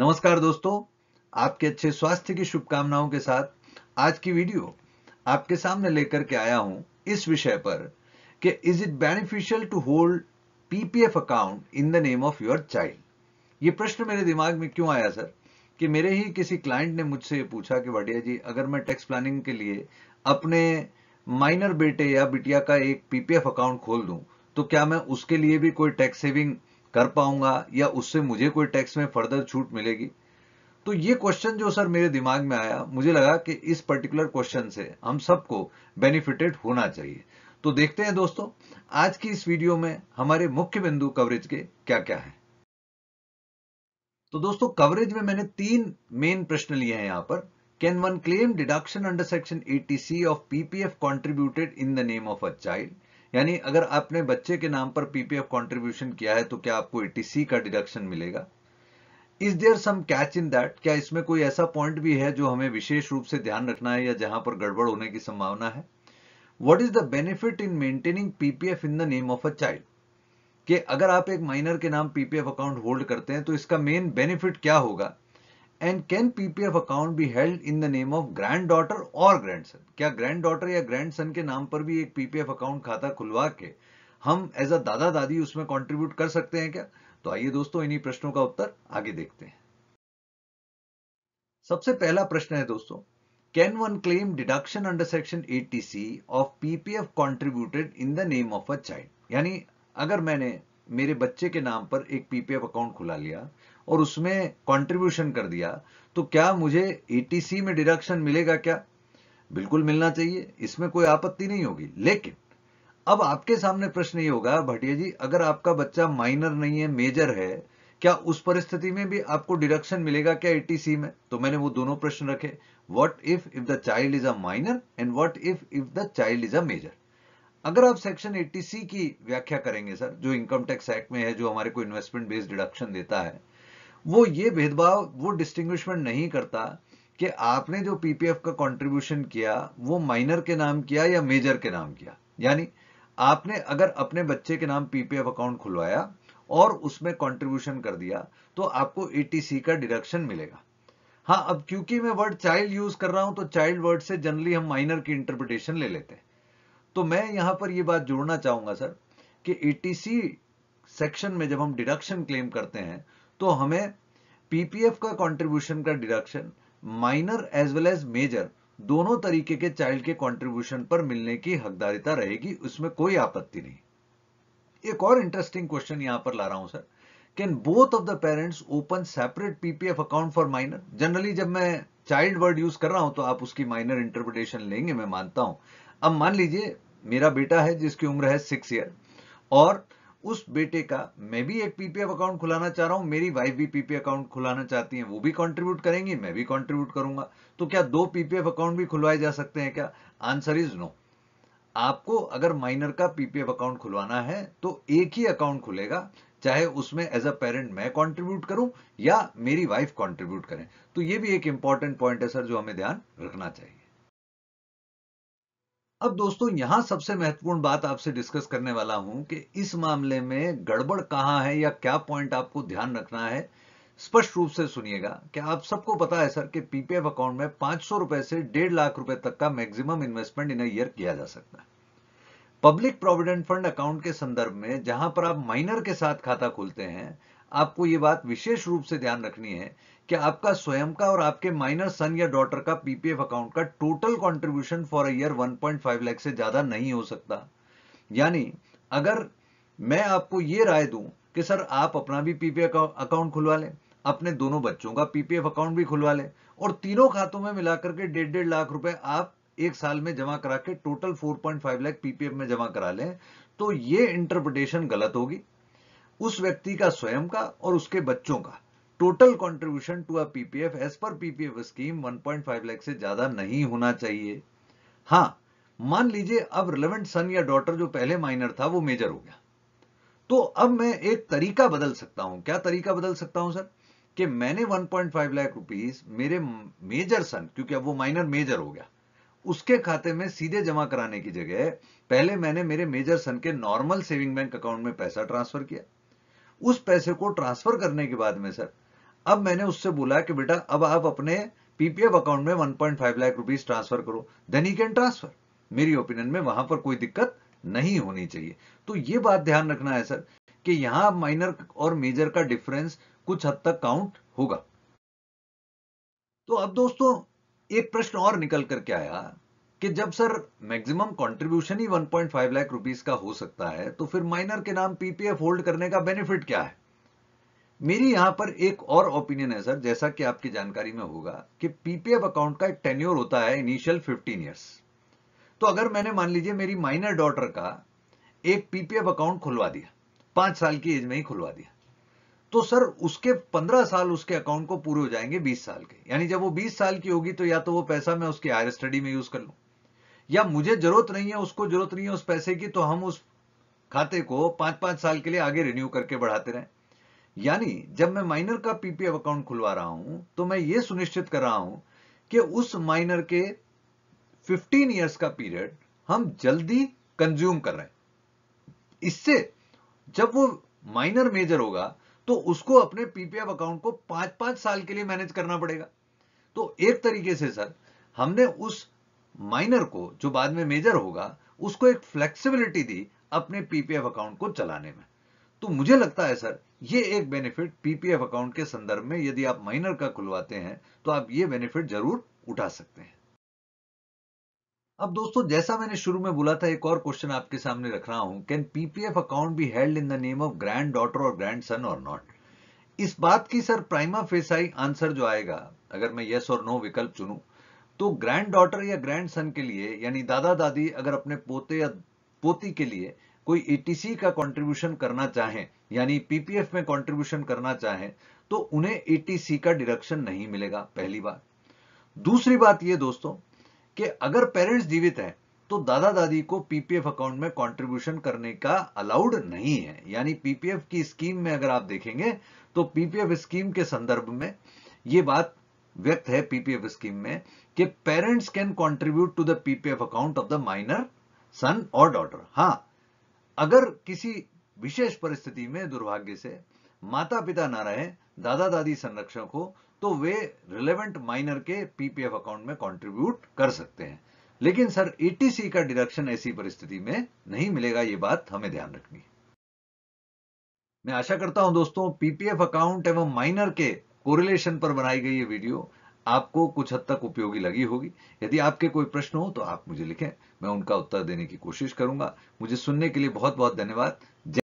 नमस्कार दोस्तों आपके अच्छे स्वास्थ्य की शुभकामनाओं के साथ आज की वीडियो आपके सामने लेकर के आया हूं इस विषय पर कि is it beneficial to hold PPF account in the name of your child ये प्रश्न मेरे दिमाग में क्यों आया सर कि मेरे ही किसी क्लाइंट ने मुझसे पूछा कि वाडिया जी अगर मैं टैक्स प्लानिंग के लिए अपने माइनर बेटे या बिटिया का एक पीपीएफ अकाउंट खोल दूं तो क्या मैं उसके लिए भी कोई टैक्स सेविंग कर पाऊंगा या उससे मुझे कोई टैक्स में फर्दर छूट मिलेगी तो ये क्वेश्चन जो सर मेरे दिमाग में आया मुझे लगा कि इस पर्टिकुलर क्वेश्चन से हम सबको बेनिफिटेड होना चाहिए तो देखते हैं दोस्तों आज की इस वीडियो में हमारे मुख्य बिंदु कवरेज के क्या क्या है तो दोस्तों कवरेज में मैंने तीन मेन प्रश्न लिए हैं यहां पर can one claim deduction under section eighty C of PPF contributed in the name of a child यानी अगर आपने बच्चे के नाम पर पीपीएफ कंट्रीब्यूशन किया है तो क्या आपको एटीसी e का डिडक्शन मिलेगा is there some catch in that क्या इसमें कोई ऐसा पॉइंट भी है जो हमें विशेष रूप से ध्यान रखना है या जहां पर गड़बड़ होने की संभावना है what is the benefit in maintaining PPF in the name of a child कि अगर आप एक माइनर के नाम पीपीएफ अकाउंट होल्ड करते हैं तो इसका मेन बेनिफिट क्या होगा and can PPF account be held in the name of granddaughter और ग्रैंड सन क्या ग्रैंड डॉटर या ग्रैंड सन के नाम पर भी एक पीपीएफ अकाउंट खाता खुलवा के हम एज अ दादा दादी उसमें कॉन्ट्रीब्यूट कर सकते हैं क्या तो आइए दोस्तों इन्हीं प्रश्नों का उत्तर आगे देखते हैं सबसे पहला प्रश्न है दोस्तों can one claim deduction under section eighty C of PPF contributed in the name of a child यानी अगर मैंने मेरे बच्चे के नाम पर एक पीपीएफ अकाउंट खुला लिया और उसमें कंट्रीब्यूशन कर दिया तो क्या मुझे एटीसी में डिडक्शन मिलेगा क्या बिल्कुल मिलना चाहिए इसमें कोई आपत्ति नहीं होगी लेकिन अब आपके सामने प्रश्न ये होगा भटिया जी अगर आपका बच्चा माइनर नहीं है मेजर है क्या उस परिस्थिति में भी आपको डिडक्शन मिलेगा क्या एटीसी में तो मैंने वो दोनों प्रश्न रखे what if if the child is a minor and what if if the child is a major अगर आप सेक्शन 80 की व्याख्या करेंगे सर जो इनकम टैक्स एक्ट में है जो हमारे को इन्वेस्टमेंट बेस्ड डिडक्शन देता है वो ये भेदभाव वो डिस्टिंग्विशमेंट नहीं करता कि आपने जो पीपीएफ का कंट्रीब्यूशन किया वो माइनर के नाम किया या मेजर के नाम किया यानी आपने अगर अपने बच्चे के नाम पीपीएफ अकाउंट खुलवाया और उसमें कंट्रीब्यूशन कर दिया तो आपको एटीसी का डिडक्शन मिलेगा हाँ अब क्योंकि मैं वर्ड चाइल्ड यूज कर रहा हूं तो चाइल्ड वर्ड से जनरली हम माइनर की इंटरप्रिटेशन ले लेते हैं तो मैं यहां पर यह बात जोड़ना चाहूंगा सर कि एटीसी सेक्शन में जब हम डिडक्शन क्लेम करते हैं तो हमें पीपीएफ का कंट्रीब्यूशन का deduction minor as well as major दोनों तरीके के चाइल्ड के कंट्रीब्यूशन पर मिलने की हकदारिता रहेगी उसमें कोई आपत्ति नहीं एक और इंटरेस्टिंग क्वेश्चन यहां पर ला रहा हूं sir can both of the parents open separate PPF account for minor generally जब मैं चाइल्ड वर्ड यूज कर रहा हूं तो आप उसकी माइनर इंटरप्रिटेशन लेंगे मैं मानता हूं अब मान लीजिए मेरा बेटा है जिसकी उम्र है सिक्स ईयर और उस बेटे का मैं भी एक पीपीएफ अकाउंट खुलाना चाह रहा हूं मेरी वाइफ भी पीपीएफ अकाउंट खुलाना चाहती है वो भी कंट्रीब्यूट करेंगी मैं भी कंट्रीब्यूट करूंगा तो क्या दो पीपीएफ अकाउंट भी खुलवाए जा सकते हैं क्या आंसर इज नो आपको अगर माइनर का पीपीएफ अकाउंट खुलवाना है तो एक ही अकाउंट खुलेगा चाहे उसमें एज अ पेरेंट मैं कॉन्ट्रीब्यूट करूं या मेरी वाइफ कॉन्ट्रीब्यूट करें तो ये भी एक इंपॉर्टेंट पॉइंट है सर जो हमें ध्यान रखना चाहिए अब दोस्तों यहां सबसे महत्वपूर्ण बात आपसे डिस्कस करने वाला हूं कि इस मामले में गड़बड़ कहां है या क्या पॉइंट आपको ध्यान रखना है स्पष्ट रूप से सुनिएगा कि आप सबको पता है सर कि पीपीएफ अकाउंट में पांच सौ रुपए से डेढ़ लाख रुपए तक का मैक्सिमम इन्वेस्टमेंट इन ईयर किया जा सकता है पब्लिक प्रोविडेंट फंड अकाउंट के संदर्भ में जहां पर आप माइनर के साथ खाता खोलते हैं आपको ये बात विशेष रूप से ध्यान रखनी है कि आपका स्वयं का और आपके माइनर सन या डॉटर का पीपीएफ अकाउंट का total contribution for a year 1.5 lakh से ज्यादा नहीं हो सकता यानी अगर मैं आपको ये राय दूं कि सर आप अपना भी पीपीएफ अकाउंट खुलवा लें अपने दोनों बच्चों का पीपीएफ अकाउंट भी खुलवा लें और तीनों खातों में मिलाकर के डेढ़ डेढ़ लाख रुपए आप एक साल में जमा करा के टोटल 4.5 लाख पीपीएफ में जमा करा लें तो ये इंटरप्रिटेशन गलत होगी उस व्यक्ति का स्वयं का और उसके बच्चों का total contribution to a PPF as per PPF scheme 1.5 lakh से ज्यादा नहीं होना चाहिए हाँ मान लीजिए अब रिलेवेंट सन या डॉटर जो पहले माइनर था वो मेजर हो गया तो अब मैं एक तरीका बदल सकता हूं क्या तरीका बदल सकता हूं सर कि मैंने 1.5 लाख रुपीस मेरे मेजर सन क्योंकि अब वो माइनर मेजर हो गया उसके खाते में सीधे जमा कराने की जगह पहले मैंने मेरे मेजर सन के नॉर्मल सेविंग बैंक अकाउंट में पैसा ट्रांसफर किया उस पैसे को ट्रांसफर करने के बाद में सर अब मैंने उससे बोला कि बेटा अब आप अपने पीपीएफ अकाउंट में 1.5 लाख रुपीज ट्रांसफर करो देन ही कैन ट्रांसफर मेरी ओपिनियन में वहां पर कोई दिक्कत नहीं होनी चाहिए तो ये बात ध्यान रखना है सर कि यहां माइनर और मेजर का डिफरेंस कुछ हद तक काउंट होगा तो अब दोस्तों एक प्रश्न और निकल करके आया कि जब सर मैक्सिमम कंट्रीब्यूशन ही 1.5 लाख रुपीस का हो सकता है तो फिर माइनर के नाम पीपीएफ होल्ड करने का बेनिफिट क्या है मेरी यहां पर एक और ओपिनियन है सर जैसा कि आपकी जानकारी में होगा कि पीपीएफ अकाउंट का एक टेन्योर होता है इनिशियल 15 इयर्स तो अगर मैंने मान लीजिए मेरी माइनर डॉटर का एक पीपीएफ अकाउंट खुलवा दिया पांच साल की एज में ही खुलवा दिया तो सर उसके पंद्रह साल उसके अकाउंट को पूरे हो जाएंगे बीस साल के यानी जब वो बीस साल की होगी तो या तो वो पैसा मैं उसकी हायर स्टडी में यूज कर लूं या मुझे जरूरत नहीं है उसको जरूरत नहीं है उस पैसे की तो हम उस खाते को पांच पांच साल के लिए आगे रिन्यू करके बढ़ाते रहे यानी जब मैं माइनर का पीपीएफ अकाउंट खुलवा रहा हूं तो मैं ये सुनिश्चित कर रहा हूं कि उस माइनर के 15 इयर्स का पीरियड हम जल्दी कंज्यूम कर रहे हैं इससे जब वो माइनर मेजर होगा तो उसको अपने पीपीएफ अकाउंट को पांच पांच साल के लिए मैनेज करना पड़ेगा तो एक तरीके से सर हमने उस माइनर को जो बाद में मेजर होगा उसको एक फ्लेक्सिबिलिटी दी अपने पीपीएफ अकाउंट को चलाने में तो मुझे लगता है सर ये एक बेनिफिट पीपीएफ अकाउंट के संदर्भ में यदि आप माइनर का खुलवाते हैं तो आप ये बेनिफिट जरूर उठा सकते हैं अब दोस्तों जैसा मैंने शुरू में बोला था एक और क्वेश्चन आपके सामने रख रहा हूं can PPF account be held in the name of granddaughter और ग्रैंड सन और नॉट इस बात की सर प्राइमा फेसाई आंसर जो आएगा अगर मैं यस और नो विकल्प चुनूं तो ग्रैंड डॉटर या ग्रैंड सन के लिए यानी दादा दादी अगर अपने पोते या पोती के लिए कोई एटीसी का कंट्रीब्यूशन करना चाहें यानी पीपीएफ में कंट्रीब्यूशन करना चाहें तो उन्हें एटीसी का डिडक्शन नहीं मिलेगा पहली बार दूसरी बात यह दोस्तों कि अगर पेरेंट्स जीवित हैं तो दादा दादी को पीपीएफ अकाउंट में कंट्रीब्यूशन करने का अलाउड नहीं है यानी पीपीएफ की स्कीम में अगर आप देखेंगे तो पीपीएफ स्कीम के संदर्भ में यह बात व्यक्त है पीपीएफ स्कीम में कि parents can contribute to the PPF account of the minor son और डॉटर हाँ अगर किसी विशेष परिस्थिति में दुर्भाग्य से माता पिता ना रहे दादा दादी संरक्षक हो तो वे रिलेवेंट माइनर के पीपीएफ अकाउंट में कंट्रीब्यूट कर सकते हैं लेकिन सर ईटीसी e का डिडक्शन ऐसी परिस्थिति में नहीं मिलेगा ये बात हमें ध्यान रखनी है मैं आशा करता हूं दोस्तों पीपीएफ अकाउंट एवं माइनर के कोरिलेशन पर बनाई गई ये वीडियो आपको कुछ हद तक उपयोगी लगी होगी यदि आपके कोई प्रश्न हो तो आप मुझे लिखें मैं उनका उत्तर देने की कोशिश करूंगा मुझे सुनने के लिए बहुत बहुत धन्यवाद